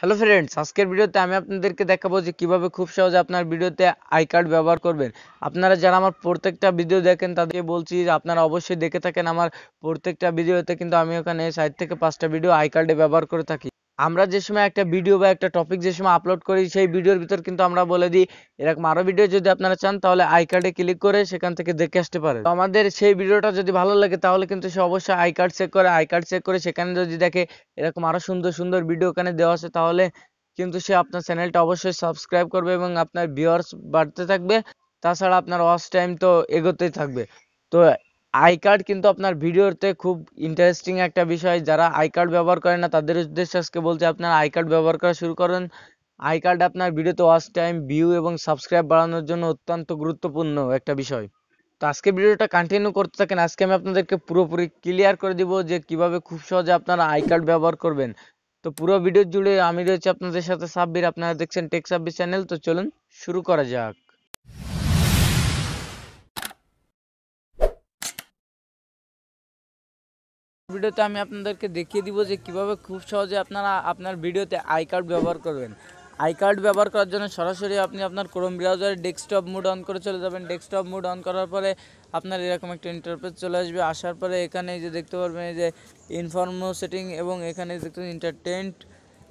hello friends আজকের ভিডিওতে আমি আপনাদেরকে দেখাবো যে কিভাবে খুব সহজে আপনার ভিডিওতে আই কার্ড ব্যবহার করবেন আপনারা যারা আমার প্রত্যেকটা ভিডিও দেখেন তাদেরকে বলছি যে আপনারা অবশ্যই দেখে থাকেন আমার প্রত্যেকটা ভিডিওতে কিন্তু আমি ওখানে সাইড থেকে পাঁচটা ভিডিও আই কার্ডে ব্যবহার করে থাকি আমরা যে সময় একটা ভিডিও বা একটা টপিক যে সময় আপলোড করি সেই ভিডিওর ভিতর কিন্তু আমরা বলে দিই এরকম আরও ভিডিও যদি আপনারা চান তাহলে আই কার্ডে ক্লিক করে সেখান থেকে দেখে আসতে পারেন তো আমাদের সেই ভিডিওটা যদি ভালো লাগে তাহলে কিন্তু সে অবশ্যই আই কার্ড চেক করে আই কার্ড চেক করে সেখানে যদি দেখে এরকম আরও সুন্দর সুন্দর ভিডিও ওখানে দেওয়া আছে তাহলে কিন্তু সে আপনার চ্যানেলটা অবশ্যই সাবস্ক্রাইব করবে এবং আপনার ভিউয়ার্স বাড়তে থাকবে তাছাড়া আপনার ওয়াচ টাইম তো এগোতেই থাকবে তো আই কার্ড কিন্তু আপনার ভিডিওতে খুব ইন্টারেস্টিং একটা বিষয় যারা আই কার্ড ব্যবহার করে না তাদের উদ্দেশ্যে আজকে বলছি আপনার আই কার্ড ব্যবহার করা শুরু করুন আই কার্ড আপনার ভিডিওতে ওয়াচ টাইম ভিউ এবং সাবস্ক্রাইব বাড়ানোর জন্য অত্যন্ত গুরুত্বপূর্ণ একটা বিষয় তো আজকে ভিডিওটা কন্টিনিউ করতে থাকেন আজকে আমি আপনাদেরকে পুরোপুরি ক্লিয়ার করে দিব যে কিভাবে খুব সহজে আপনারা আই কার্ড ব্যবহার করবেন তো পুরো ভিডিও জুড়ে আমি রয়েছি আপনাদের সাথে সাব্বির আপনারা দেখছেন টেক সাব্বির চ্যানেল তো চলুন শুরু করা যাক ভিডিওতে আমি আপনাদেরকে দেখিয়ে দিব যে কিভাবে খুব সহজে আপনারা আপনার ভিডিওতে আই কার্ড ব্যবহার করবেন আই কার্ড ব্যবহার করার জন্য সরাসরি আপনি আপনার ক্রোম ব্রাউজারে ডেস্কটপ মোড অন করে চলে যাবেন ডেস্কটপ মোড অন করার পরে আপনার এরকম একটা ইন্টারফেস চলে আসবে আসার পরে এখানে যে দেখতে পারবেন এই যে ইনফর্মো সেটিং এবং এখানে দেখতে ইন্টারটেন্ট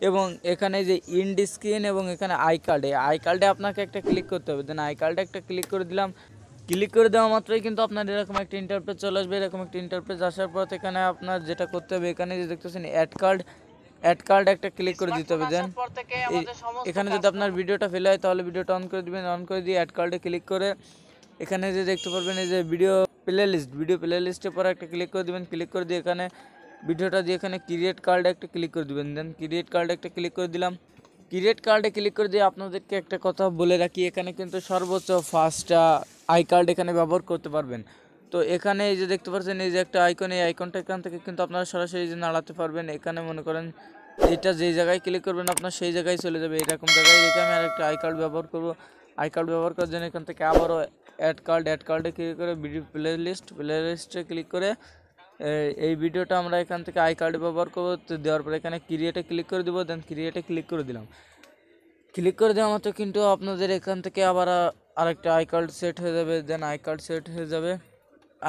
এবং এখানে যে ইন স্ক্রিন এবং এখানে আই কার্ডে আই কার্ডে আপনাকে একটা ক্লিক করতে হবে দেন আই কার্ডে একটা ক্লিক করে দিলাম ক্লিক করে দেওয়া মাত্রই কিন্তু আপনার এরকম একটা ইন্টারপ্রেজ চলে আসবে এরকম একটা ইন্টারপ্রেজ আসার পর এখানে আপনার যেটা করতে হবে এখানে যে দেখতেছেন অ্যাড কার্ড অ্যাড কার্ড একটা ক্লিক করে দিতে হবে দেন এখানে যদি আপনার ভিডিওটা ফেলে হয় তাহলে ভিডিওটা অন করে দিবেন অন করে দিয়ে অ্যাড কার্ডে ক্লিক করে এখানে যে দেখতে পারবেন এই যে ভিডিও প্লে লিস্ট ভিডিও প্লে লিস্টের পর একটা ক্লিক করে দেবেন ক্লিক করে দিয়ে এখানে ভিডিওটা দিয়ে এখানে ক্রিয়েট কার্ড একটা ক্লিক করে দেবেন দেন ক্রিয়েট কার্ড একটা ক্লিক করে দিলাম ক্রিয়েট কার্ডে ক্লিক করে দিয়ে আপনাদেরকে একটা কথা বলে রাখি এখানে কিন্তু সর্বোচ্চ ফার্স্ট আই কার্ড এখানে ব্যবহার করতে পারবেন তো এখানে এই যে দেখতে পাচ্ছেন এই যে একটা আইকন এই আইকনটা এখান থেকে কিন্তু আপনারা সরাসরি যে নাড়াতে পারবেন এখানে মনে করেন এটা যেই জায়গায় ক্লিক করবেন আপনার সেই জায়গায় চলে যাবে এরকম জায়গায় দেখে আমি আরেকটা আই কার্ড ব্যবহার করবো আই কার্ড ব্যবহার করার জন্য এখান থেকে আবারও অ্যাড কার্ড অ্যাড কার্ডে ক্লিক করে বিডি প্লে লিস্ট প্লে লিস্টে ক্লিক করে এই ভিডিওটা আমরা এখান থেকে আই কার্ড ব্যবহার করবো তো দেওয়ার পরে এখানে ক্রিয়েটে ক্লিক করে দেবো দেন ক্রিয়েটে ক্লিক করে দিলাম ক্লিক করে দেওয়া মতো কিন্তু আপনাদের এখান থেকে আবার আরেকটা আই কার্ড সেট হয়ে যাবে দেন আই কার্ড সেট হয়ে যাবে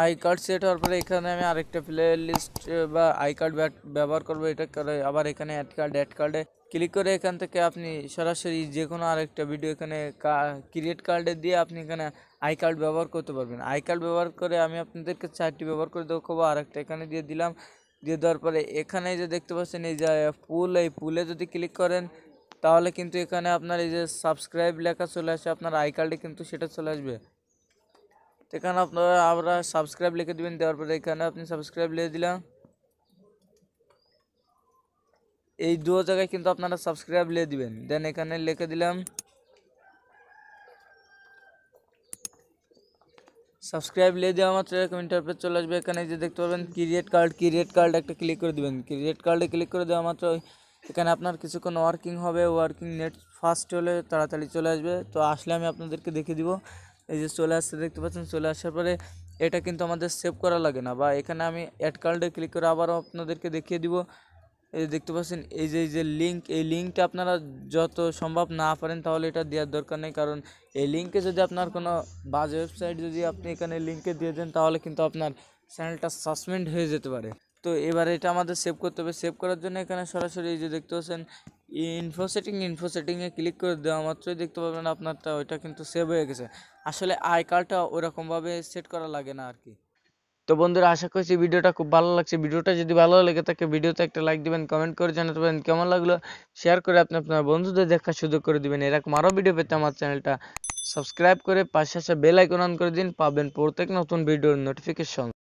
আই কার্ড সেট হওয়ার পরে এখানে আমি আরেকটা প্লে লিস্ট বা আই কার্ড ব্যবহার করবো এটা করে আবার এখানে অ্যাড কার্ড অ্যাড কার্ডে ক্লিক করে এখান থেকে আপনি সরাসরি যে কোনো আরেকটা ভিডিও এখানে ক্রিয়েট কার্ডে দিয়ে আপনি এখানে আই কার্ড ব্যবহার করতে পারবেন আই কার্ড ব্যবহার করে আমি আপনাদেরকে চারটি ব্যবহার করে দেখাবো আর একটা এখানে দিয়ে দিলাম দিয়ে দেওয়ার পরে এখানে যে দেখতে পাচ্ছেন এই যে পুল এই পুলে যদি ক্লিক করেন তাহলে কিন্তু এখানে আপনার এই যে সাবস্ক্রাইব লেখা চলে আসে আপনার আই কার্ডে কিন্তু সেটা চলে আসবে এখানে আপনারা আমরা সাবস্ক্রাইব লিখে দেবেন দেওয়ার পরে এখানে আপনি সাবস্ক্রাইব লিখে দিলাম এই দু জায়গায় কিন্তু আপনারা সাবস্ক্রাইব লিখে দিবেন দেন এখানে লিখে দিলাম সাবস্ক্রাইব লে দেওয়া মাত্র এরকম ইন্টারপ্রেস চলে আসবে এখানে যে দেখতে পাবেন ক্রিয়েট কার্ড ক্রিয়েট কার্ড একটা ক্লিক করে দেবেন ক্রিয়েট কার্ডে ক্লিক করে দেওয়া মাত্র এখানে আপনার কিছুক্ষণ ওয়ার্কিং হবে ওয়ার্কিং নেট ফাস্ট হলে তাড়াতাড়ি চলে আসবে তো আসলে আমি আপনাদেরকে দেখে দিব এই যে চলে আসতে দেখতে পাচ্ছেন চলে আসার পরে এটা কিন্তু আমাদের সেভ করা লাগে না বা এখানে আমি অ্যাড কার্ডে ক্লিক করে আবারও আপনাদেরকে দেখিয়ে দিব এই দেখতে পাচ্ছেন এই যে এই যে লিঙ্ক এই লিঙ্কটা আপনারা যত সম্ভব না পারেন তাহলে এটা দেওয়ার দরকার নেই কারণ এই লিঙ্কে যদি আপনার কোনো বাজে ওয়েবসাইট যদি আপনি এখানে লিঙ্কে দিয়ে দেন তাহলে কিন্তু আপনার চ্যানেলটা সাসপেন্ড হয়ে যেতে পারে তো এবার এটা আমাদের সেভ করতে হবে সেভ করার জন্য এখানে সরাসরি এই যে দেখতে পাচ্ছেন ইনফো সেটিং ইনফো সেটিংয়ে ক্লিক করে দেওয়া মাত্রই দেখতে পাবেন আপনারটা ওইটা কিন্তু সেভ হয়ে গেছে আসলে আই কার্ডটা ওরকমভাবে সেট করা লাগে না আর কি তো বন্ধুরা আশা করছি ভিডিওটা খুব ভালো লাগছে ভিডিওটা যদি ভালো লেগে থাকে ভিডিওতে একটা লাইক দিবেন কমেন্ট করে জানাতে পারেন কেমন লাগলো শেয়ার করে আপনি আপনার বন্ধুদের দেখা সুযোগ করে দিবেন এরকম আরও ভিডিও পেতে আমার চ্যানেলটা সাবস্ক্রাইব করে পাশে আসা বেল আইকন অন করে দিন পাবেন প্রত্যেক নতুন ভিডিওর নোটিফিকেশন